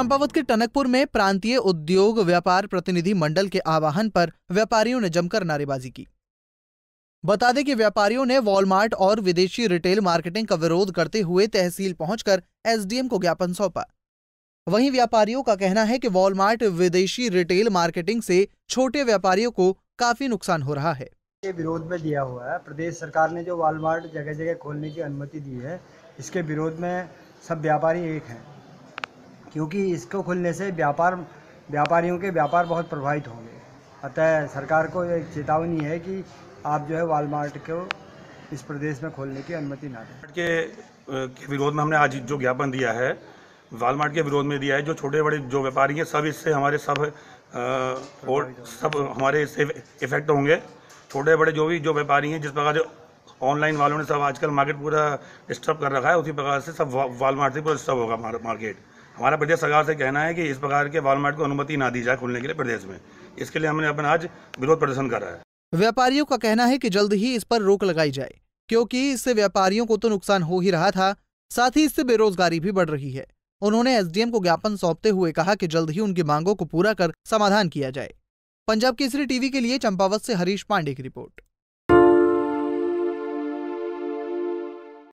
चंपावत के टनकपुर में प्रांतीय उद्योग व्यापार प्रतिनिधि मंडल के आवाहन पर व्यापारियों ने जमकर नारेबाजी की बता दें कि व्यापारियों ने वॉलमार्ट और विदेशी रिटेल मार्केटिंग का विरोध करते हुए तहसील पहुंचकर एसडीएम को ज्ञापन सौंपा वहीं व्यापारियों का कहना है कि वॉलमार्ट विदेशी रिटेल मार्केटिंग से छोटे व्यापारियों को काफी नुकसान हो रहा है के विरोध में दिया हुआ है प्रदेश सरकार ने जो वॉलमार्ट जगह जगह खोलने की अनुमति दी है इसके विरोध में सब व्यापारी एक हैं क्योंकि इसको खुलने से व्यापार व्यापारियों के व्यापार बहुत प्रभावित होंगे अतः सरकार को एक चेतावनी है कि आप जो है वालमार्ट को इस प्रदेश में खोलने की अनुमति ना दें के विरोध में हमने आज जो ज्ञापन दिया है वालमार्ट के विरोध में दिया है जो छोटे बड़े जो व्यापारी हैं सब इससे हमारे सब और सब हमारे इससे इफेक्ट होंगे छोटे बड़े जो भी जो व्यापारी हैं जिस प्रकार जो ऑनलाइन वालों ने सब आजकल मार्केट पूरा डिस्टर्ब कर रखा है उसी प्रकार से सब वालमार्ट से पूरा डिस्टर्ब होगा मार्केट हमारा प्रदेश सरकार से कहना है कि इस प्रकार के वॉलमार्ट को अनुमति ना दी जाए खुलने के लिए प्रदेश में इसके लिए हमने अपना आज विरोध प्रदर्शन करा है व्यापारियों का कहना है कि जल्द ही इस पर रोक लगाई जाए क्योंकि इससे व्यापारियों को तो नुकसान हो ही रहा था साथ ही इससे बेरोजगारी भी बढ़ रही है उन्होंने एसडीएम को ज्ञापन सौंपते हुए कहा कि जल्द ही उनकी मांगों को पूरा कर समाधान किया जाए पंजाब केसरी टीवी के लिए चंपावत से हरीश पांडे की रिपोर्ट